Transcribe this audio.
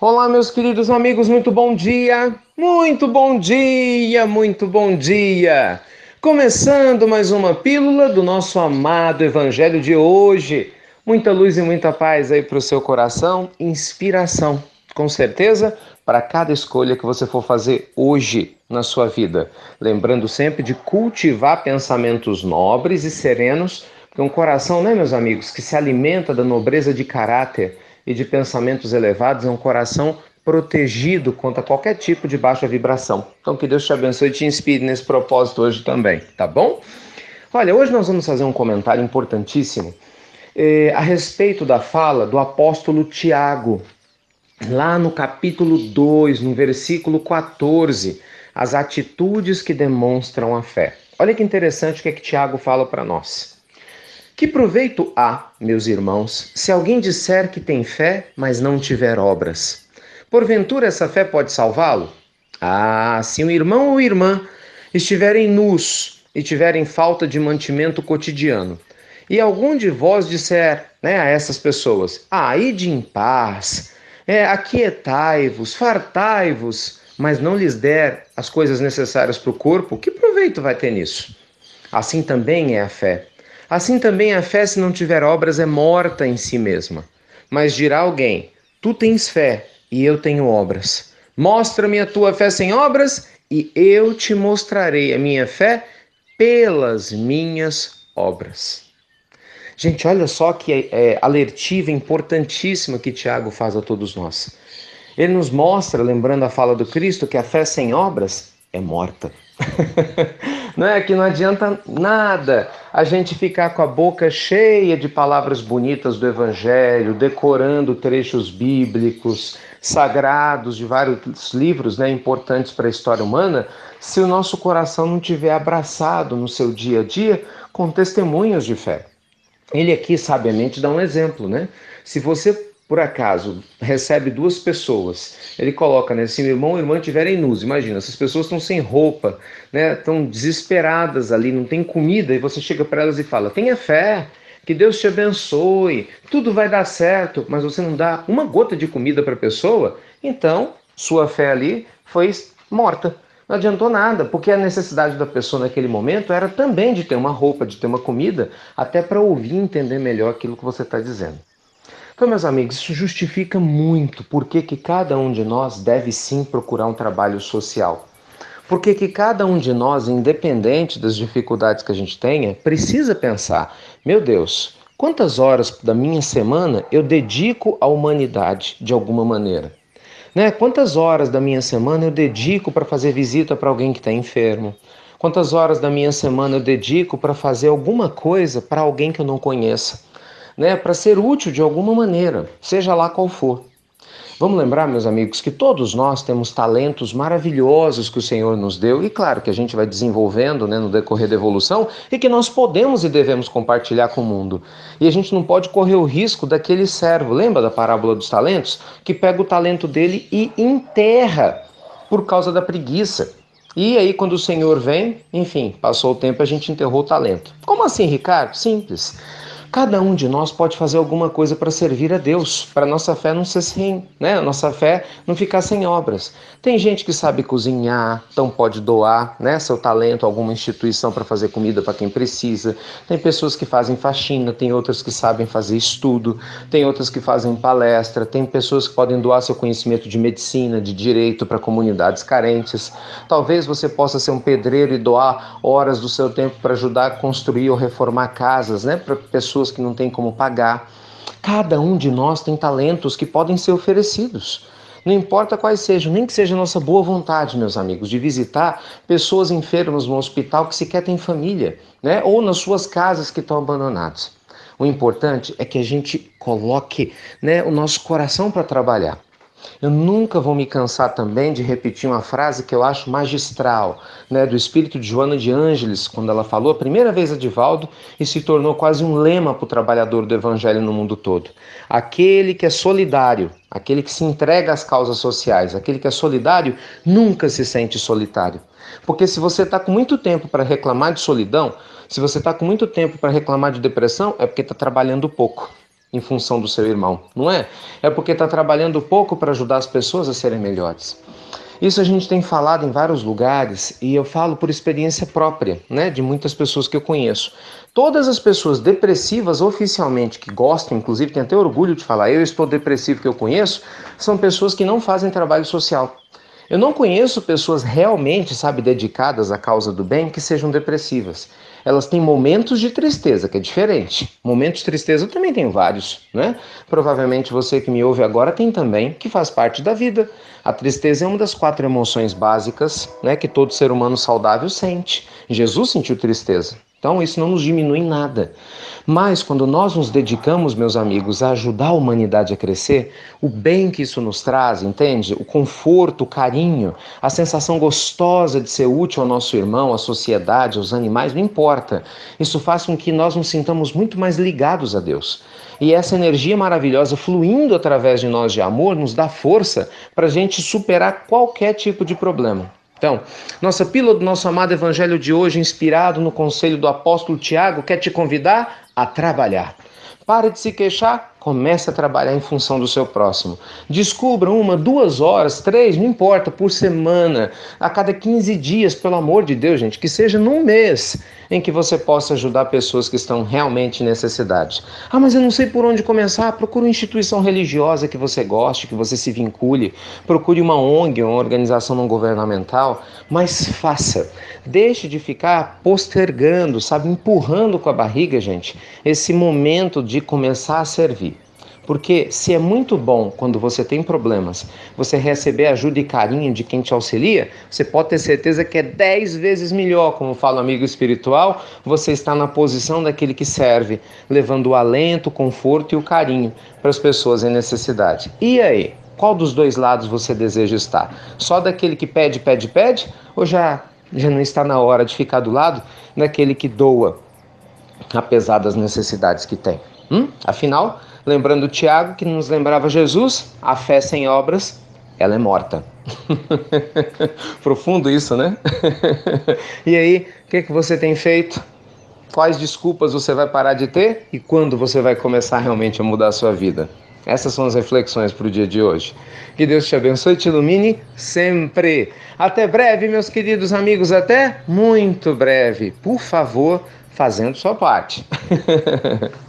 Olá, meus queridos amigos, muito bom dia, muito bom dia, muito bom dia. Começando mais uma pílula do nosso amado Evangelho de hoje. Muita luz e muita paz aí para o seu coração, inspiração, com certeza, para cada escolha que você for fazer hoje na sua vida. Lembrando sempre de cultivar pensamentos nobres e serenos, porque um coração, né, meus amigos, que se alimenta da nobreza de caráter e de pensamentos elevados, é um coração protegido contra qualquer tipo de baixa vibração. Então que Deus te abençoe e te inspire nesse propósito hoje também, tá bom? Olha, hoje nós vamos fazer um comentário importantíssimo eh, a respeito da fala do apóstolo Tiago, lá no capítulo 2, no versículo 14, as atitudes que demonstram a fé. Olha que interessante o que, é que Tiago fala para nós. Que proveito há, meus irmãos, se alguém disser que tem fé, mas não tiver obras? Porventura essa fé pode salvá-lo? Ah, se um irmão ou irmã estiverem nus e tiverem falta de mantimento cotidiano, e algum de vós disser né, a essas pessoas: Ah, ide em paz, é, aquietai-vos, fartai-vos, mas não lhes der as coisas necessárias para o corpo, que proveito vai ter nisso? Assim também é a fé. Assim também a fé, se não tiver obras, é morta em si mesma. Mas dirá alguém: Tu tens fé e eu tenho obras. Mostra-me a tua fé sem obras e eu te mostrarei a minha fé pelas minhas obras. Gente, olha só que é, alertiva importantíssima que Tiago faz a todos nós. Ele nos mostra, lembrando a fala do Cristo, que a fé sem obras é morta. Não é Que não adianta nada a gente ficar com a boca cheia de palavras bonitas do Evangelho, decorando trechos bíblicos, sagrados, de vários livros né, importantes para a história humana, se o nosso coração não tiver abraçado no seu dia a dia com testemunhos de fé. Ele aqui, sabiamente, dá um exemplo, né? Se você por acaso recebe duas pessoas, ele coloca, né, se irmão e irmã tiverem nus, imagina, essas pessoas estão sem roupa, né, estão desesperadas ali, não tem comida, e você chega para elas e fala: "Tenha fé, que Deus te abençoe, tudo vai dar certo", mas você não dá uma gota de comida para a pessoa, então sua fé ali foi morta. Não adiantou nada, porque a necessidade da pessoa naquele momento era também de ter uma roupa, de ter uma comida, até para ouvir e entender melhor aquilo que você está dizendo. Então, meus amigos, isso justifica muito por que cada um de nós deve sim procurar um trabalho social. Porque que cada um de nós, independente das dificuldades que a gente tenha, precisa pensar: meu Deus, quantas horas da minha semana eu dedico à humanidade de alguma maneira? Né? Quantas horas da minha semana eu dedico para fazer visita para alguém que está enfermo? Quantas horas da minha semana eu dedico para fazer alguma coisa para alguém que eu não conheça? né, para ser útil de alguma maneira, seja lá qual for. Vamos lembrar, meus amigos, que todos nós temos talentos maravilhosos que o Senhor nos deu e, claro, que a gente vai desenvolvendo né, no decorrer da evolução e que nós podemos e devemos compartilhar com o mundo. E a gente não pode correr o risco daquele servo, lembra da parábola dos talentos? Que pega o talento dele e enterra por causa da preguiça. E aí, quando o Senhor vem, enfim, passou o tempo, a gente enterrou o talento. Como assim, Ricardo? Simples. Cada um de nós pode fazer alguma coisa para servir a Deus, para nossa fé não ser sem, né? Nossa fé não ficar sem obras. Tem gente que sabe cozinhar, então pode doar, né, seu talento alguma instituição para fazer comida para quem precisa. Tem pessoas que fazem faxina, tem outras que sabem fazer estudo, tem outras que fazem palestra, tem pessoas que podem doar seu conhecimento de medicina, de direito para comunidades carentes. Talvez você possa ser um pedreiro e doar horas do seu tempo para ajudar a construir ou reformar casas, né, para pessoas pessoas que não têm como pagar. Cada um de nós tem talentos que podem ser oferecidos. Não importa quais sejam, nem que seja nossa boa vontade, meus amigos, de visitar pessoas enfermas no hospital que sequer têm família, né? ou nas suas casas que estão abandonadas. O importante é que a gente coloque né, o nosso coração para trabalhar. Eu nunca vou me cansar também de repetir uma frase que eu acho magistral, né, do espírito de Joana de Ângeles, quando ela falou a primeira vez a Divaldo e se tornou quase um lema para o trabalhador do evangelho no mundo todo. Aquele que é solidário, aquele que se entrega às causas sociais, aquele que é solidário, nunca se sente solitário. Porque se você está com muito tempo para reclamar de solidão, se você está com muito tempo para reclamar de depressão, é porque está trabalhando pouco em função do seu irmão, não é? É porque está trabalhando pouco para ajudar as pessoas a serem melhores. Isso a gente tem falado em vários lugares e eu falo por experiência própria, né, de muitas pessoas que eu conheço. Todas as pessoas depressivas oficialmente que gostam, inclusive tem até orgulho de falar, eu estou depressivo que eu conheço, são pessoas que não fazem trabalho social. Eu não conheço pessoas realmente, sabe, dedicadas à causa do bem que sejam depressivas elas têm momentos de tristeza, que é diferente. Momentos de tristeza eu também tenho vários, né? Provavelmente você que me ouve agora tem também, que faz parte da vida. A tristeza é uma das quatro emoções básicas, né, que todo ser humano saudável sente. Jesus sentiu tristeza. Então, isso não nos diminui em nada. Mas, quando nós nos dedicamos, meus amigos, a ajudar a humanidade a crescer, o bem que isso nos traz, entende? O conforto, o carinho, a sensação gostosa de ser útil ao nosso irmão, à sociedade, aos animais, não importa. Isso faz com que nós nos sintamos muito mais ligados a Deus. E essa energia maravilhosa fluindo através de nós de amor nos dá força para a gente superar qualquer tipo de problema. Então, nossa pílula do nosso amado Evangelho de hoje, inspirado no conselho do apóstolo Tiago, quer te convidar a trabalhar. Pare de se queixar Comece a trabalhar em função do seu próximo. Descubra uma, duas horas, três, não importa, por semana, a cada 15 dias, pelo amor de Deus, gente, que seja num mês em que você possa ajudar pessoas que estão realmente em necessidade. Ah, mas eu não sei por onde começar. Ah, Procure uma instituição religiosa que você goste, que você se vincule. Procure uma ONG, uma organização não governamental, mas faça. Deixe de ficar postergando, sabe, empurrando com a barriga, gente, esse momento de começar a servir. Porque se é muito bom quando você tem problemas, você receber ajuda e carinho de quem te auxilia, você pode ter certeza que é dez vezes melhor, como fala o amigo espiritual, você está na posição daquele que serve, levando o alento, o conforto e o carinho para as pessoas em necessidade. E aí? Qual dos dois lados você deseja estar? Só daquele que pede, pede, pede? Ou já, já não está na hora de ficar do lado daquele que doa, apesar das necessidades que tem? Hum? Afinal, Lembrando o Tiago, que nos lembrava Jesus, a fé sem obras, ela é morta. Profundo isso, né? e aí, o que, que você tem feito? Quais desculpas você vai parar de ter e quando você vai começar realmente a mudar a sua vida? Essas são as reflexões para o dia de hoje. Que Deus te abençoe e te ilumine sempre. Até breve, meus queridos amigos, até muito breve. Por favor, fazendo sua parte.